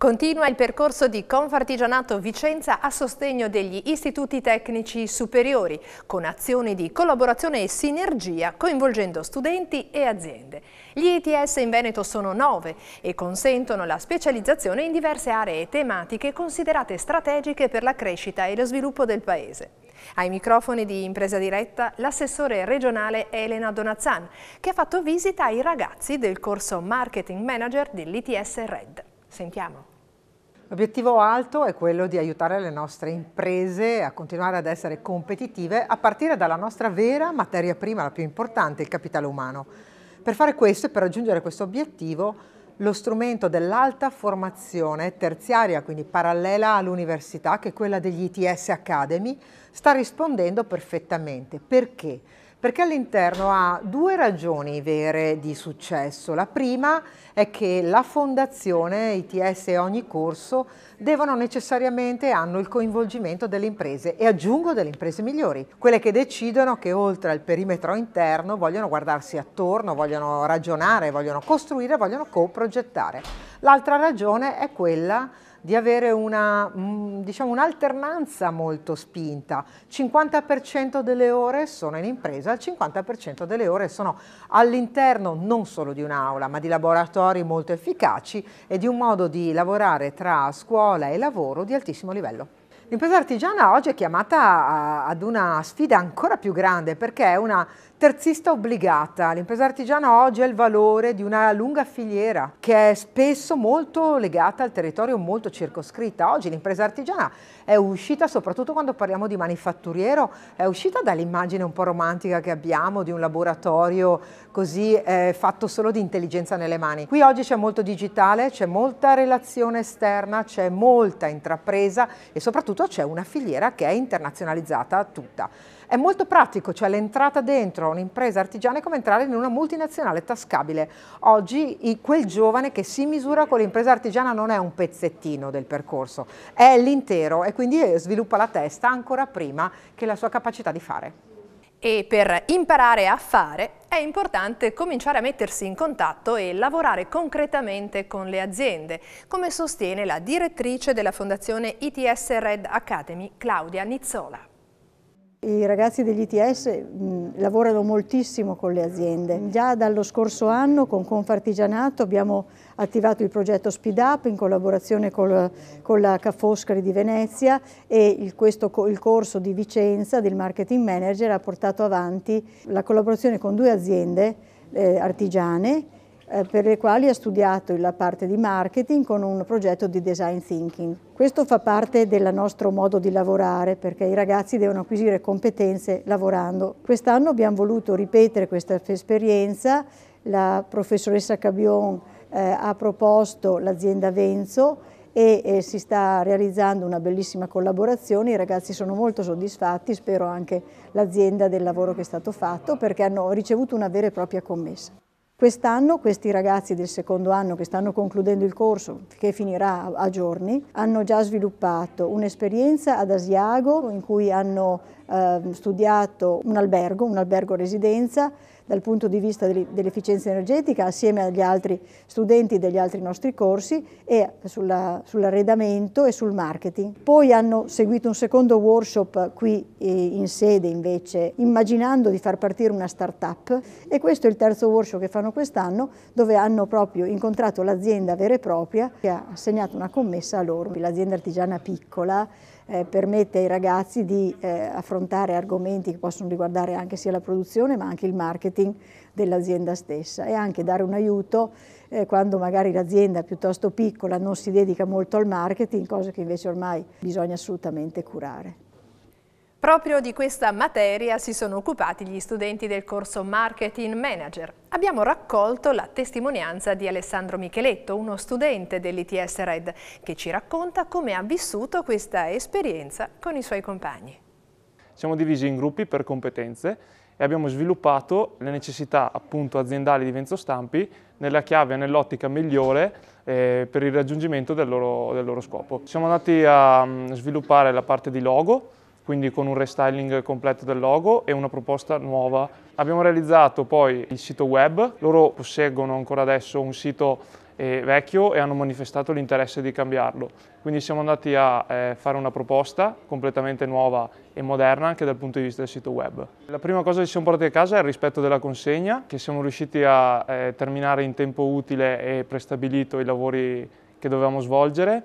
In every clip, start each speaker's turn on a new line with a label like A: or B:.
A: Continua il percorso di Confartigianato Vicenza a sostegno degli istituti tecnici superiori, con azioni di collaborazione e sinergia coinvolgendo studenti e aziende. Gli ITS in Veneto sono nove e consentono la specializzazione in diverse aree tematiche considerate strategiche per la crescita e lo sviluppo del Paese. Ai microfoni di Impresa Diretta l'assessore regionale Elena Donazzan, che ha fatto visita ai ragazzi del corso Marketing Manager dell'ITS Red. Sentiamo.
B: L'obiettivo alto è quello di aiutare le nostre imprese a continuare ad essere competitive a partire dalla nostra vera materia prima, la più importante, il capitale umano. Per fare questo e per raggiungere questo obiettivo, lo strumento dell'alta formazione terziaria, quindi parallela all'università, che è quella degli ITS Academy, sta rispondendo perfettamente. Perché? perché all'interno ha due ragioni vere di successo. La prima è che la fondazione, ITS e ogni corso devono necessariamente, hanno il coinvolgimento delle imprese e aggiungo delle imprese migliori, quelle che decidono che oltre al perimetro interno vogliono guardarsi attorno, vogliono ragionare, vogliono costruire, vogliono coprogettare. L'altra ragione è quella di avere una, mm, diciamo, un'alternanza molto spinta. Il 50% delle ore sono in impresa, il 50% delle ore sono all'interno non solo di un'aula, ma di laboratori molto efficaci e di un modo di lavorare tra scuola e lavoro di altissimo livello. L'impresa artigiana oggi è chiamata ad una sfida ancora più grande perché è una Terzista obbligata. L'impresa artigiana oggi è il valore di una lunga filiera che è spesso molto legata al territorio molto circoscritta. Oggi l'impresa artigiana è uscita, soprattutto quando parliamo di manifatturiero, è uscita dall'immagine un po' romantica che abbiamo di un laboratorio così eh, fatto solo di intelligenza nelle mani. Qui oggi c'è molto digitale, c'è molta relazione esterna, c'è molta intrapresa e soprattutto c'è una filiera che è internazionalizzata tutta. È molto pratico, cioè l'entrata dentro un'impresa artigiana è come entrare in una multinazionale tascabile. Oggi quel giovane che si misura con l'impresa artigiana non è un pezzettino del percorso, è l'intero e quindi sviluppa la testa ancora prima che la sua capacità di fare.
A: E per imparare a fare è importante cominciare a mettersi in contatto e lavorare concretamente con le aziende, come sostiene la direttrice della fondazione ITS Red Academy, Claudia Nizzola.
C: I ragazzi degli ITS mh, lavorano moltissimo con le aziende. Mm. Già dallo scorso anno con Confartigianato abbiamo attivato il progetto Speed Up in collaborazione col, con la Ca' di Venezia e il, questo, il corso di Vicenza del Marketing Manager ha portato avanti la collaborazione con due aziende eh, artigiane eh, per le quali ha studiato la parte di marketing con un progetto di design thinking. Questo fa parte del nostro modo di lavorare perché i ragazzi devono acquisire competenze lavorando. Quest'anno abbiamo voluto ripetere questa esperienza, la professoressa Cabion eh, ha proposto l'azienda Venzo e eh, si sta realizzando una bellissima collaborazione, i ragazzi sono molto soddisfatti, spero anche l'azienda del lavoro che è stato fatto perché hanno ricevuto una vera e propria commessa. Quest'anno questi ragazzi del secondo anno che stanno concludendo il corso, che finirà a giorni, hanno già sviluppato un'esperienza ad Asiago in cui hanno eh, studiato un albergo, un albergo residenza, dal punto di vista dell'efficienza energetica assieme agli altri studenti degli altri nostri corsi e sulla, sull'arredamento e sul marketing. Poi hanno seguito un secondo workshop qui eh, in sede invece immaginando di far partire una start-up e questo è il terzo workshop che fanno quest'anno dove hanno proprio incontrato l'azienda vera e propria che ha assegnato una commessa a loro, l'azienda artigiana piccola eh, permette ai ragazzi di eh, affrontare argomenti che possono riguardare anche sia la produzione ma anche il marketing dell'azienda stessa e anche dare un aiuto eh, quando magari l'azienda piuttosto piccola non si dedica molto al marketing, cosa che invece ormai bisogna assolutamente curare.
A: Proprio di questa materia si sono occupati gli studenti del corso Marketing Manager. Abbiamo raccolto la testimonianza di Alessandro Micheletto, uno studente dell'ITS Red, che ci racconta come ha vissuto questa esperienza con i suoi compagni.
D: Siamo divisi in gruppi per competenze e abbiamo sviluppato le necessità appunto, aziendali di Venzo Stampi nella chiave, nell'ottica migliore eh, per il raggiungimento del loro, del loro scopo. Siamo andati a mm, sviluppare la parte di logo, quindi con un restyling completo del logo e una proposta nuova. Abbiamo realizzato poi il sito web, loro posseggono ancora adesso un sito eh, vecchio e hanno manifestato l'interesse di cambiarlo. Quindi siamo andati a eh, fare una proposta completamente nuova e moderna anche dal punto di vista del sito web. La prima cosa che ci siamo portati a casa è il rispetto della consegna, che siamo riusciti a eh, terminare in tempo utile e prestabilito i lavori che dovevamo svolgere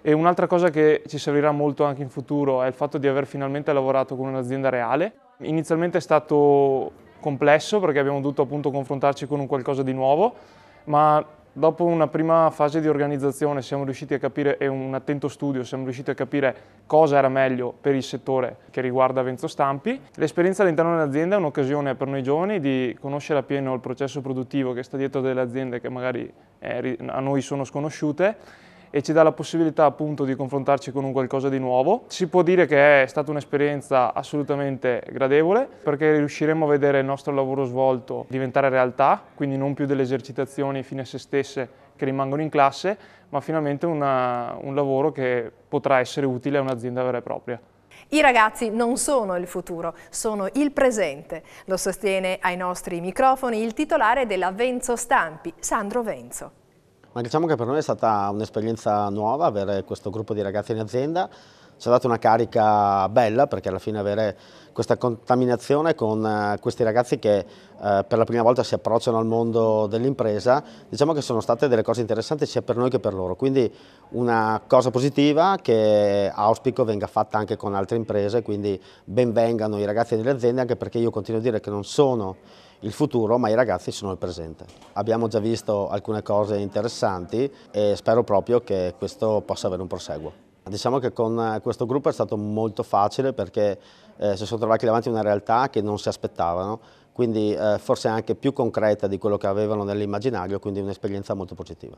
D: e un'altra cosa che ci servirà molto anche in futuro è il fatto di aver finalmente lavorato con un'azienda reale. Inizialmente è stato complesso perché abbiamo dovuto appunto confrontarci con un qualcosa di nuovo, ma dopo una prima fase di organizzazione siamo riusciti a capire, e un attento studio, siamo riusciti a capire cosa era meglio per il settore che riguarda Venzo Stampi. L'esperienza all'interno dell'azienda è un'occasione per noi giovani di conoscere appieno il processo produttivo che sta dietro delle aziende che magari eh, a noi sono sconosciute e ci dà la possibilità appunto di confrontarci con un qualcosa di nuovo. Si può dire che è stata un'esperienza assolutamente gradevole perché riusciremo a vedere il nostro lavoro svolto diventare realtà, quindi non più delle esercitazioni fine a se stesse che rimangono in classe, ma finalmente una, un lavoro che potrà essere utile a un'azienda vera e propria.
A: I ragazzi non sono il futuro, sono il presente. Lo sostiene ai nostri microfoni il titolare della Venzo Stampi, Sandro Venzo
E: ma diciamo che per noi è stata un'esperienza nuova avere questo gruppo di ragazzi in azienda, ci ha dato una carica bella perché alla fine avere questa contaminazione con eh, questi ragazzi che eh, per la prima volta si approcciano al mondo dell'impresa, diciamo che sono state delle cose interessanti sia per noi che per loro, quindi una cosa positiva che auspico venga fatta anche con altre imprese, quindi benvengano i ragazzi delle aziende anche perché io continuo a dire che non sono il futuro, ma i ragazzi sono il presente. Abbiamo già visto alcune cose interessanti e spero proprio che questo possa avere un proseguo. Diciamo che con eh, questo gruppo è stato molto facile perché eh, si sono trovati davanti a una realtà che non si aspettavano, quindi eh, forse anche più concreta di quello che avevano nell'immaginario, quindi un'esperienza molto positiva.